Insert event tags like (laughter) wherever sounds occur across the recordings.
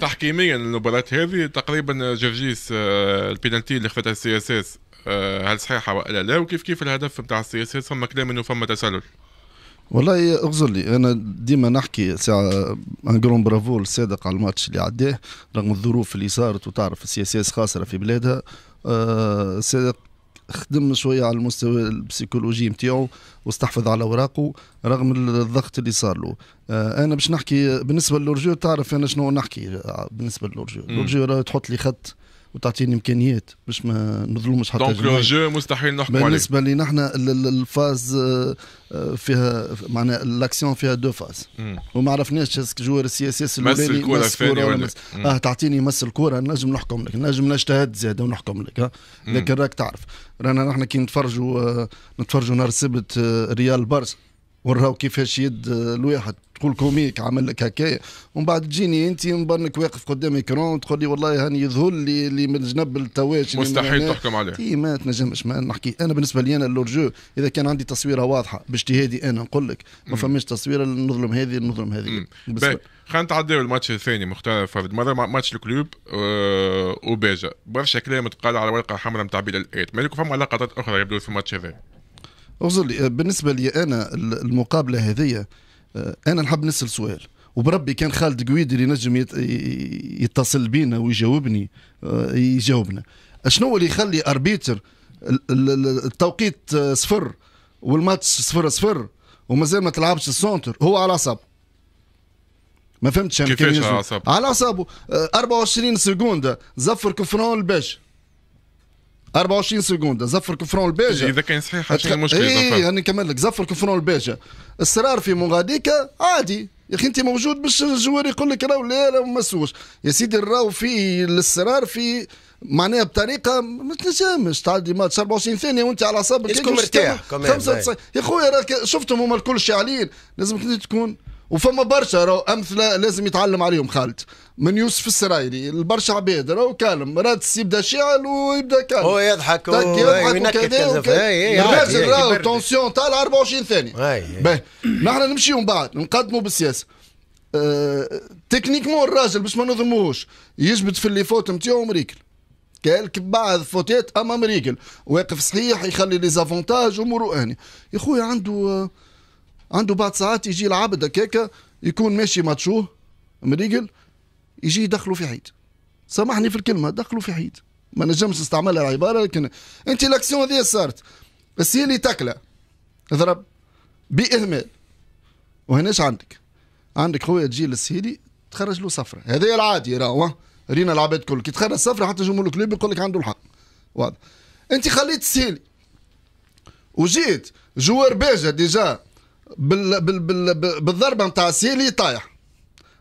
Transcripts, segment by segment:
تحكيميا المباراه هذه تقريبا جرجيس آه، البينالتي اللي خفتها السي اس اس آه، هل صحيحه ولا لا وكيف كيف الهدف نتاع السي اس اس فما كلام انه فما تسلل والله اغزر لي انا ديما نحكي ساعه ان جرون برافو للصادق على الماتش اللي عداه رغم الظروف اللي صارت وتعرف اس خاسره في بلادها آه صادق خدم شويه على المستوى البسيكولوجي نتاعو واستحفظ على اوراقه رغم الضغط اللي صار له آه انا باش نحكي بالنسبه للورجيو تعرف انا شنو نحكي آه، بالنسبه للورجيو الورجيو تحط لي خط وتعطيني امكانيات باش ما نظلمش حتى دونك لو جو مستحيل نحكم عليه بالنسبه لي نحن الفاز آه، آه، فيها معناها الاكسيون فيها دو فاز وما عرفناش اسك جوار السي اس اس مس الكوره الثانيه ولا مس... اه تعطيني مس الكوره نجم نحكم لك نجم نجتهد زاد ونحكم لك ها لكن راك تعرف رانا نحن كي نتفرجوا آه، نتفرجوا نهار السبت ريال برشا ونراو كيفاش يد الواحد آه، تقول كوميك عمل لك هكايا ومن بعد تجيني انت مبنك واقف قدام ايكرون تقول لي والله هاني يظهر لي اللي من الجنب التواش مستحيل تحكم عليه اي ما تنجمش ما نحكي انا بالنسبه لي انا اللورجو اذا كان عندي تصويره واضحه باجتهادي انا نقول لك ما فماش تصويره نظلم هذه نظلم هذه خلينا نتعداو الماتش الثاني مختار فرد ماتش الكلوب آه، وباجا برشا كلام تقال على ورقه حمراء نتاع بلال الايت مالك فما لقطات اخرى يبدو في الماتش هذا اغزر بالنسبه لي انا المقابله هذه آه، انا نحب نسال سؤال وبربي كان خالد قويدي اللي نجم يتصل بينا ويجاوبني آه، يجاوبنا شنو اللي يخلي اربيتر التوقيت آه، صفر والماتش صفر صفر ومازال ما تلعبش السونتر هو على صب ما فهمتش انا كيفاش على اعصابه على اعصابه 24 سكوندة زفر كفران الباشا 24 سكوند زفر كفرون الباجا اذا كان صحيح أتخ... شنو اي راني نكمل لك زفر كفرون الباجا اصرار في مغاديكا عادي يا اخي انت موجود باش الجوار يقول لك راهو لا لا ما سوش يا سيدي راهو في الاصرار في معناها بطريقه ما تنجمش تعدي ماتش 24 ثانيه وانت على صابك مرتاح يا خويا راك شفتهم هما الكل شاعلين لازم تكون وفما برشا راهو امثله لازم يتعلم عليهم خالد من يوسف السرايري البرشا عباد راهو كالم راد يبدا شاعل ويبدا كالم هو يضحك يضحك وكذا الراجل راهو تونسيون طالع 24 ثانيه باهي نحن نمشيو من بعد نقدموا بالسياسه أه... تكنيكمون الراجل باش ما نظلموهوش يجبد في اللي فوت نتاعو مريكل كالك بعض فوتات اما مريكل واقف صحيح يخلي لي زافونتاج اموره هاني يا خويا عنده أه... عنده بعض ساعات يجي العبد هكاكا يكون ماشي ماتشوه مريقل يجي يدخله في عيد سامحني في الكلمه دخلوا في عيد ما نجمش نستعملها العباره لكن انت الاكسيون هذه صارت السيلي تاكله اضرب باهمال وهناش عندك عندك خويا تجي للسيلي تخرج له صفره هذا العادي راهو رينا العباد كل كي تخرج صفره حتى جمهور الكلوب يقول لك عنده الحق واضح انت خليت السيلي وجيت جوار باجة ديجا بال بال بال بالضربه نتاع سيلي طايح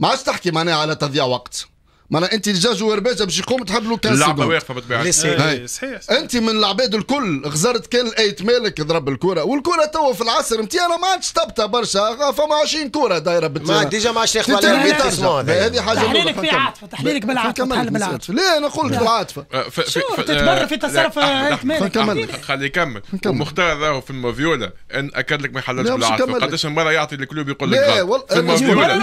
ما عادش تحكي معناها على تضييع وقت معناها انت ديجا جوار باجا باش يقوم تحب له كاس اللعبه واقفه بالطبيعه صحيح انت من العباد الكل غزرت كان الايت مالك ضرب الكره والكره توا في العصر نتاعنا ما عادش تبتها برشا فما 20 كره دايره ما ديجا ما عادش ياخذ عليها هذه حاجه تحليلك في عاطفه تحليلك بالعاطفه تحليلك بالعاطفه لا انا قلت بالعاطفه شوف أه، تتبرر في تصرف ايت مالك خليه يكمل المختار راهو في المافيولا ان اكد لك ما يحللش بالعاطفه قداش المره مره يعطي الكلوب يقول لك لا في المافيولا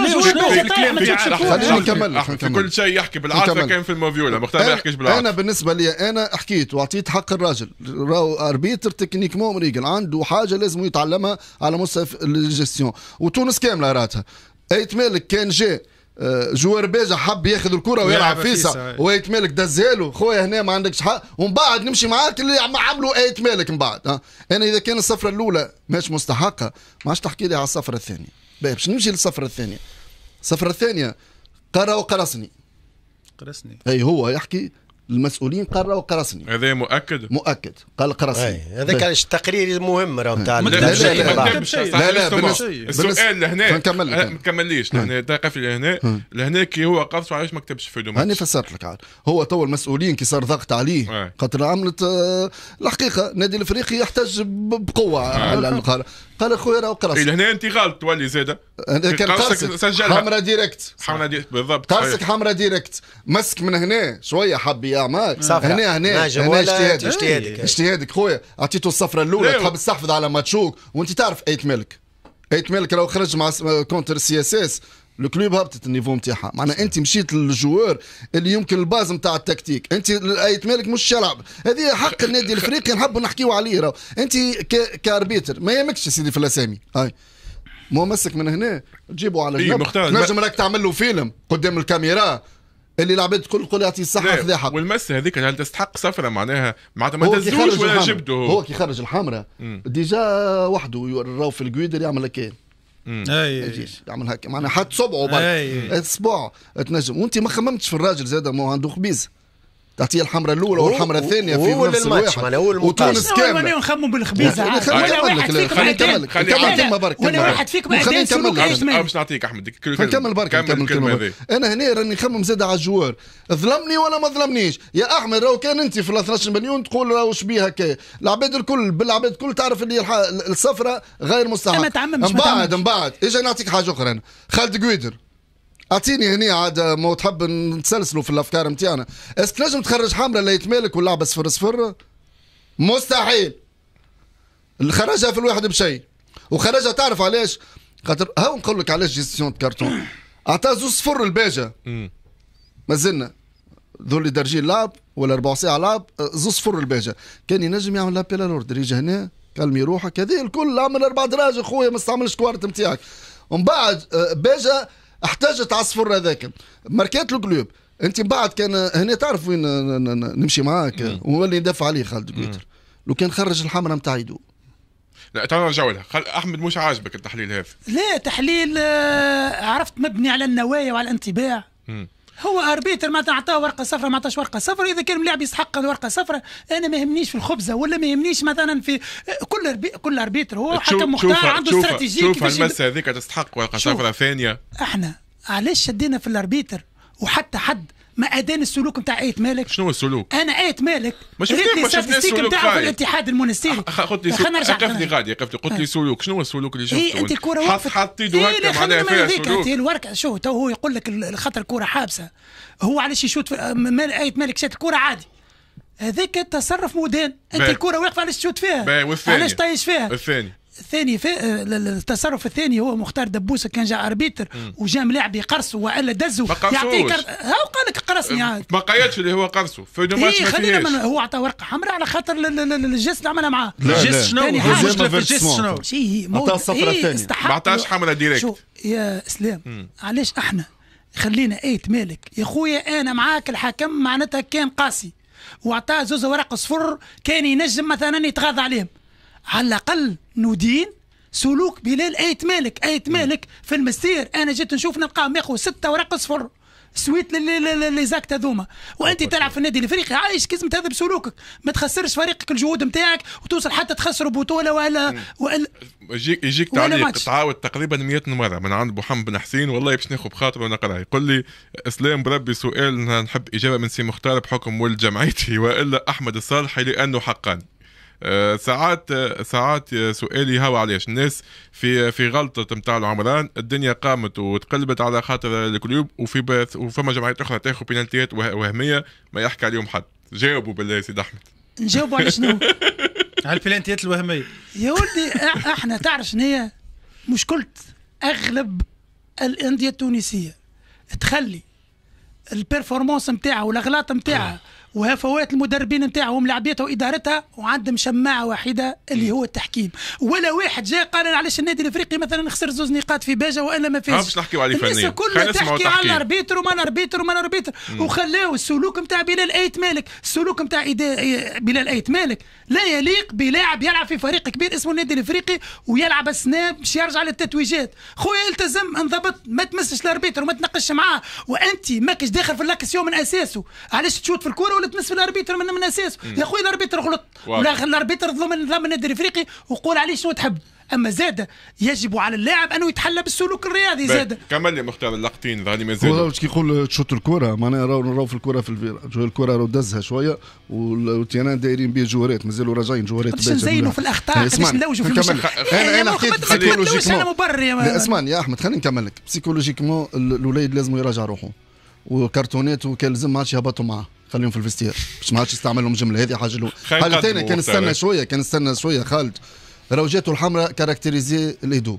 لا نكمل في كل شيء يحكي بالعافيه كان في لا مختار ما يحكيش بالعافيه انا بالنسبه لي انا حكيت واعطيت حق الراجل راهو اربيتر تكنيك مو ريجل عنده حاجه لازم يتعلمها على مستوى الجستيون وتونس كامله راتها ايت مالك كان جاء آه، جوار بيجا حب ياخذ الكره ويلعب فيسا وايت مالك دزاله خويا هنا ما عندكش حق ومن بعد نمشي معاك اللي عملوا ايت مالك من بعد انا اذا كان الصفره الاولى ماش مستحقه ما عادش تحكي لي على الصفره الثانيه باش نمشي للصفره الثانيه الصفره الثانيه قرا وقرصني قرصني اي هو يحكي المسؤولين قرروا قرصني هذا مؤكد مؤكد قال قرصني هذاك طيب. التقرير مهم راه نتاع لا لا لا لا السؤال لهنا آه، ما نكمل كمليش لهنا تقف لهنا لهنا كي هو قرص علاش ما كتبش في دوماتش انا فسرت لك عاد هو تو المسؤولين كي صار ضغط عليه خاطر آه. عملت الحقيقه نادي الافريقي يحتاج بقوه آه. على قال اخويا راه قرص الى هنا انت غلط تولي زاده كان قرصك سجلها حمراء ديريكت حمراء ديريكت بالضبط قرصك حمراء ديريكت مسك من هنا شويه حب يا معاك هنا هنا هنا اجتهادك اجتهادك إيه. اجتهادك خويا اعطيته الصفره الاولى تحب تستحفظ على ماتشوك وانت تعرف ايت ملك ايت ملك لو خرج مع كونتر سي اس اس الكلوب هبطت النيفو نتاعها معناها انت مشيت للجوار اللي يمكن الباز نتاع التكتيك انت ايت مالك مش شلعب هذه حق النادي الافريقي نحبوا نحكيو عليه راه انت كاربيتر ما يهمكش سيدي في الاسامي هاي مسك من هنا تجيبه على جنب نجم راك تعمل له فيلم قدام الكاميرا اللي العباد الكل قول يعطيه الصحه حق والمسه هذيك هل تستحق سفره معناها معناتها ما دزوش ولا جبده هو كي خرج الحمراء ديجا وحده راهو في القويدر يعمل لك ما يجيش يعمل يعني هكا معناها حط صبعه بعد اصبعه تنجم وانت ما خممتش في الراجل زاد ما عنده خبيزه تعطيه الحمراء الاولى والحمراء الثانيه في نفس الماتش معناها هو وتونس كامله نخموا بالخبيزه يعني ولا واحد فيكم بعدين كمل كمل برك ولا واحد فيكم بعدين خليني باش نعطيك احمد نكمل برك نكمل انا هنا راني نخمم زاد على الجوار ظلمني ولا ما ظلمنيش يا احمد راهو كان انت في ال 12 مليون تقول راهو شبيه هكايا العباد الكل بالعباد الكل تعرف اللي الصفرة غير مستحق من بعد من بعد اجي نعطيك حاجه اخرى انا خالد قويدر اعطيني هنا عاد ما تحب نتسلسلوا في الافكار نتاعنا اسك نجم تخرج حمله لا يتمالك واللعبه صفر صفر مستحيل خرجها في الواحد بشيء وخرجها تعرف علاش خاطر هاو نقول لك علاش جيستيون كارتون اعطاه زوز صفر الباجه مازلنا ذول اللي دارجين لعب ولا ربع ساعه لعب زوز صفر الباجه كان ينجم يعمل لابيلا لورد يجي هنا كلمي روحك هذه الكل عمل اربع دراج اخويا ما استعملش كوارت نتاعك ومن بعد آه، باجه احتاجت عصفور هذاك ماركات القلوب انت من بعد كان هنا تعرف وين نمشي معاك ونولي ندافع عليه خالد قويتر لو كان خرج الحمراء نتاع يدو لا تعال نرجعوا لها خل... احمد مش عاجبك التحليل هذا لا تحليل آه، عرفت مبني على النوايا وعلى الانطباع هو اربيتر ما عطاه ورقه صفراء ما عطاش ورقه صفراء اذا كان ملاعب يستحق الورقه صفراء انا ما يهمنيش في الخبزه ولا ما يهمنيش مثلا في آه، كل ربي... كل اربيتر هو حتى مختار عنده استراتيجيه شوف المسه هذيك تستحق ورقه صفراء ثانيه احنا علاش شدينا في الاربيتر وحتى حد ما ادان السلوك نتاع ايت مالك شنو السلوك؟ انا ايت مالك ما شفتش ما السلوك نتاعو في الاتحاد المونستيري قلت لي سلوك قفني غادي قلت لي سلوك شنو السلوك اللي شفته؟ إيه انت الكره وقفت حط ايده هكا معناها فيها سلوك انت الورك شو تو هو يقول لك خاطر الكره حابسه هو علاش يشوت ايت مالك شات الكره عادي هذاك تصرف مودان انت الكره واقفه علاش تشوت فيها علاش طايش فيها الثاني الثاني آه، التصرف الثاني هو مختار دبوسه كان جا اربيتر وجا ملاعب يقرص والا دزه يعطيك كرت هاو قال لك قرصني عاد ما قيدش اللي هو قرصه في ماتش إيه، ما خلينا من هو عطى ورقه حمراء على خاطر الجس اللي عملها معاه الجس شنو المشكله شنو شي عطاه الصفره إيه، الثانيه ما عطاهاش حمراء ديريكت شو يا اسلام علاش احنا خلينا ايت مالك يا خويا انا معاك الحكم معناتها كان قاسي وعطاه زوز ورق صفر كان ينجم مثلا يتغاضى عليهم على الأقل ندين سلوك بلال آية مالك آية مالك في المستير أنا جيت نشوف نلقاه ماخو ستة ورق صفر سويت لي زاكت هذوما وانت تلعب في النادي الافريقي عايش كيزم تهذب سلوكك ما تخسرش فريقك الجهود نتاعك وتوصل حتى تخسر بطوله ولا ولا يجيك يجيك تعليق تعاود تقريبا 100 مره من عند محمد بن حسين والله باش ناخذ بخاطره ونقراه يقول لي اسلام بربي سؤال نحب اجابه من سي مختار بحكم ولد جمعيتي والا احمد الصالحي لانه حقاني آه، ساعات آه، ساعات سؤالي هو علاش الناس في في غلطه نتاع العمران الدنيا قامت وتقلبت على خاطر الكلوب وفي بث وفما جمعيات اخرى تاخذ بينالتيات وهميه ما يحكي عليهم حد جاوبوا بالله يا سيدي احمد نجاوبوا على شنو؟ (laughs) على البينالتيات الوهميه يا ولدي احنا تعرف شنو هي؟ مشكله اغلب الانديه التونسيه تخلي البيرفورمانس نتاعها والاغلاط نتاعها آه. وهفوات المدربين نتاعهم لعبيتها وادارتها وعندهم شماعه واحده اللي هو التحكيم ولا واحد جاء قال علاش النادي الافريقي مثلا خسر زوز نقاط في باجه وانا ما فيش باش نحكيو عليه فنيا كلها تحكي على الاربيتر وما الاربيتر وما الاربيتر وخلاو السلوك نتاع بلال ايت مالك السلوك نتاع بلال ايت مالك لا يليق بلاعب يلعب في فريق كبير اسمه النادي الافريقي ويلعب السناب باش يرجع للتتويجات خويا التزم انضبط ما تمسش الاربيتر وما تناقش معاه وانت ماكش داخل في اللاكسيون من اساسه علاش تشوت في الكره غلط نصف الاربيتر من من اساس يا خويا الاربيتر غلط الاربيتر ظلم من النادي الافريقي وقول عليه شنو تحب اما زاد يجب على اللاعب انه يتحلى بالسلوك الرياضي زاد كمل لي مختار اللقطين ظهرني مازال والله كي تشوت الكره معناها راهو نراو في الكره في الكره راهو دزها شويه والتيانان دايرين به جوارات مازالوا راجعين جوارات باش نزينوا في الاخطاء باش نلوجوا في المشكل انا انا مبرر اسمعني يا احمد خليني نكمل لك سيكولوجيكمون الوليد لازم يراجع روحه وكرتونات وكان لازم ما عادش يهبطوا معاه خليهم في الفستير باش ما عادش يستعملهم الجمله هذه حاجه لو حاجه ثانيه كان استنى شويه كان استنى شويه خالد روجاته الحمراء كاركتيريزي ليدو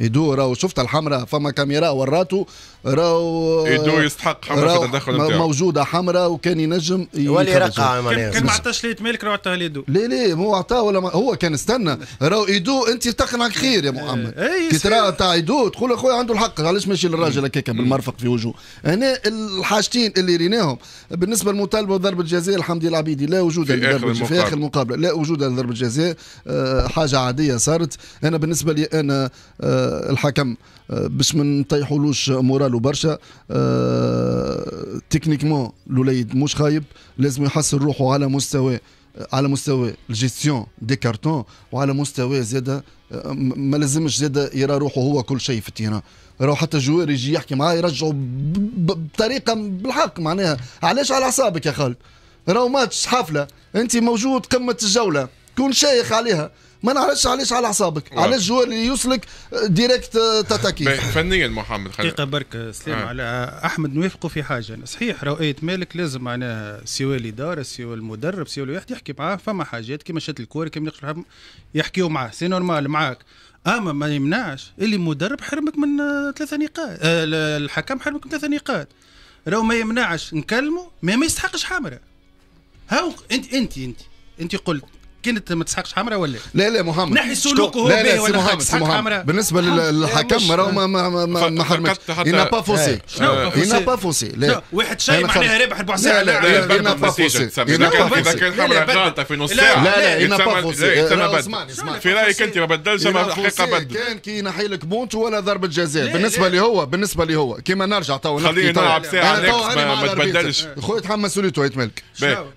ايدو راهو شفت الحمراء فما كاميرا وراتو راهو ايدو يستحق حمراء في التدخل نتاعو موجوده حمراء وكان ينجم يولي رقعه معناها كان ما عطاش ليت مالك راهو عطاها ليدو لا لا هو عطاه ولا هو كان استنى راهو ايدو انت تقنعك خير يا محمد إيه، إيه، كي ترى تاع ايدو تقول اخويا عنده الحق علاش ماشي للراجل هكاك بالمرفق في وجهه هنا الحاجتين اللي ريناهم بالنسبه للمطالبه بضربه الجزاء الحمد لله عبيدي لا وجود في اخر المقابله في اخر المقابله لا وجود لضرب الجزاء آه، حاجه عاديه صارت انا بالنسبه لي انا آه، الحكم آه، باش ما نطيحولوش مورالو برشا آه، تكنيكمون الوليد مش خايب لازم يحسن روحه على مستوى على مستوى الجيستيون دي كارتون وعلى مستوى زاده آه، ما لازمش زاده يرى روحه هو كل شيء في التيران راهو حتى الجوار يجي يحكي معاه يرجعوا بطريقه بالحق معناها علاش على اعصابك يا خالد راهو ماتش حفله انت موجود قمه الجوله كون شايخ عليها ما نعرفش علاش على اعصابك علاش الجوار اللي يوصلك ديريكت آه، آه، تاتاكي فنيا محمد دقيقه برك آه. سلام على احمد نوافقه في حاجه صحيح رؤيه مالك لازم معناها سواء الاداره سواء المدرب سواء الواحد يحكي معاه فما حاجات كيما شات الكوره كيما يحكيوا معاه سي نورمال معاك اما ما يمنعش اللي مدرب حرمك من ثلاثة نقاط الحكم حرمك من ثلاثة نقاط راهو ما يمنعش نكلمه ما يستحقش حمرة هاو انت انت انت انت قلت كانت ما تسحقش حمراء ولا لا لا محمد نحي سلوكه هو باهي ولا محمد تسحق حمراء بالنسبه للحكم راه ما ما ما ما, ما حرمش ينا با فوسي ينا با فوسي لا واحد شيء معناها رابح ربع ساعه لا لا ينا با فوسي ينا با فوسي اذا كان حمراء غلطه في نص ساعه لا لا ينا با فوسي اسمعني اسمعني في رايك انت ما بدلش ما الحقيقه بدل كان كي ينحي لك بونت ولا ضربه جزاء بالنسبه لي هو بالنسبه لي هو كيما نرجع تو خليني نلعب ساعه ما تبدلش خويا تحمس وليتو يتملك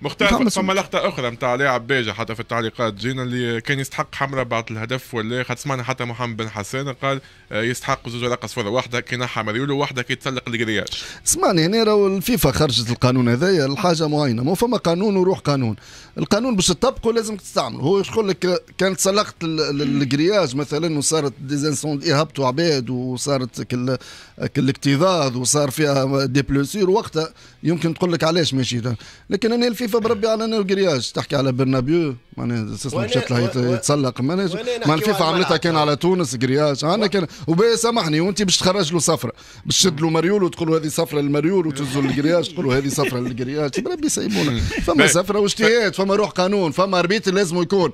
مختار فما لقطه اخرى نتاع لاعب باجه حتى في تعليقات جينا اللي كان يستحق حمراء بعد الهدف ولا خاطر سمعنا حتى محمد بن حسان قال آه، يستحق زوج ورقه صفر واحده كي نحى مريولو واحده كي تسلق الكرياج سمعني هنا يعني راهو الفيفا خرجت القانون هذايا الحاجه معينه ما فما قانون وروح قانون القانون باش تطبقه لازم تستعمله هو يقول لك كان تسلقت الكرياج مثلا وصارت ديزانسون هبطوا عباد وصارت كل الاكتظاظ وصار فيها دي بلوسير وقتها يمكن تقول لك علاش ماشي لكن انا الفيفا بربي على انا الكرياج تحكي على برنابيو معناها السيستم مشات له يتسلق معناها مع الفيفا عملتها كان على تونس جرياش انا نعم. كان وباهي سامحني وانت باش تخرج له صفرة باش تشد له مريول وتقول له هذه صفرة للمريول وتزول للجرياش تقول له هذه صفرة للجرياش ربي سيبونا فما صفرة واجتهاد فما روح قانون فما ربيت لازم يكون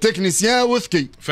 تكنيسيان وذكي